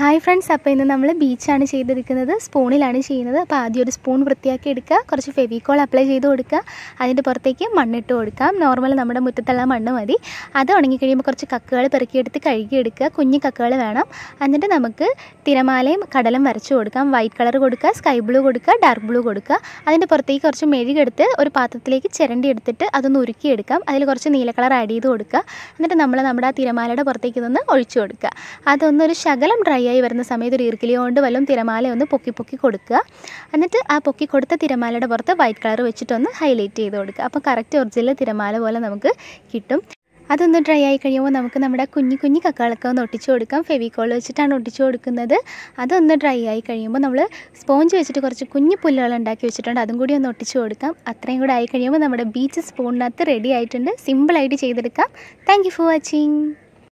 hi friends അപ്പോൾ ഇന്ന് നമ്മൾ ബീച്ചാണ് ചെയ്തെടുക്കുന്നത് സ്പൂണിലാണ് ചെയ്യുന്നത് അപ്പോൾ ആദ്യം ഒരു സ്പൂൺ വൃത്തിയാക്കി എടുക്കുക കുറച്ച് ഫെവിക്കോൾ അപ്ലൈ ചെയ്ത് കൊടുക്കുക അതിൻ്റെ പുറത്തേക്ക് മണ്ണിട്ട് കൊടുക്കാം നോർമൽ നമ്മുടെ മുറ്റത്തുള്ള മണ്ണ് മതി അത് ഉണങ്ങിക്കഴിയുമ്പോൾ കുറച്ച് കക്കുകൾ പെറുക്കിയെടുത്ത് കഴുകിയെടുക്കുക കുഞ്ഞു കക്കുകൾ വേണം എന്നിട്ട് നമുക്ക് തിരമാലയും കടലും വരച്ചു കൊടുക്കാം വൈറ്റ് കളർ കൊടുക്കുക സ്കൈ ബ്ലൂ കൊടുക്കുക ഡാർക്ക് ബ്ലൂ കൊടുക്കുക അതിൻ്റെ പുറത്തേക്ക് കുറച്ച് മെഴുകെടുത്ത് ഒരു പാത്രത്തിലേക്ക് ചിരണ്ടി എടുത്തിട്ട് അതൊന്ന് ഉരുക്കിയെടുക്കാം അതിൽ കുറച്ച് നീല കളർ ആഡ് ചെയ്ത് കൊടുക്കുക എന്നിട്ട് നമ്മൾ നമ്മുടെ ആ തിരമാലയുടെ പുറത്തേക്ക് ഇതൊന്ന് ഒഴിച്ചു കൊടുക്കുക അതൊന്നൊരു ശകലം ഡ്രൈ ഫ്രീയായി വരുന്ന സമയത്ത് ഒരു ഈർക്കിലി കൊണ്ട് വല്ലതും തിരമാല ഒന്ന് പൊക്കി പൊക്കി കൊടുക്കുക എന്നിട്ട് ആ പൊക്കി കൊടുത്ത തിരമാലയുടെ പുറത്ത് വൈറ്റ് കളർ വെച്ചിട്ടൊന്ന് ഹൈലൈറ്റ് ചെയ്ത് കൊടുക്കുക അപ്പോൾ കറക്റ്റ് ഒറിജിനൽ തിരമാല പോലെ നമുക്ക് കിട്ടും അതൊന്ന് ഡ്രൈ ആയി കഴിയുമ്പോൾ നമുക്ക് നമ്മുടെ കുഞ്ഞു കുഞ്ഞു കക്കാളൊക്കെ ഒന്ന് ഒട്ടിച്ചു കൊടുക്കാം ഫെവിക്കോൾ വെച്ചിട്ടാണ് ഒട്ടിച്ചു കൊടുക്കുന്നത് അതൊന്ന് ഡ്രൈ ആയി കഴിയുമ്പോൾ നമ്മൾ സ്പോഞ്ച് വെച്ചിട്ട് കുറച്ച് കുഞ്ഞു പുല്ലുകൾ ഉണ്ടാക്കി വെച്ചിട്ടുണ്ട് അതും കൂടി ഒന്ന് ഒട്ടിച്ചു കൊടുക്കാം അത്രയും കൂടെ ആയി കഴിയുമ്പോൾ നമ്മുടെ ബീച്ച് സ്പൂണിനകത്ത് റെഡി ആയിട്ടുണ്ട് സിമ്പിളായിട്ട് ചെയ്തെടുക്കാം താങ്ക് ഫോർ വാച്ചിങ്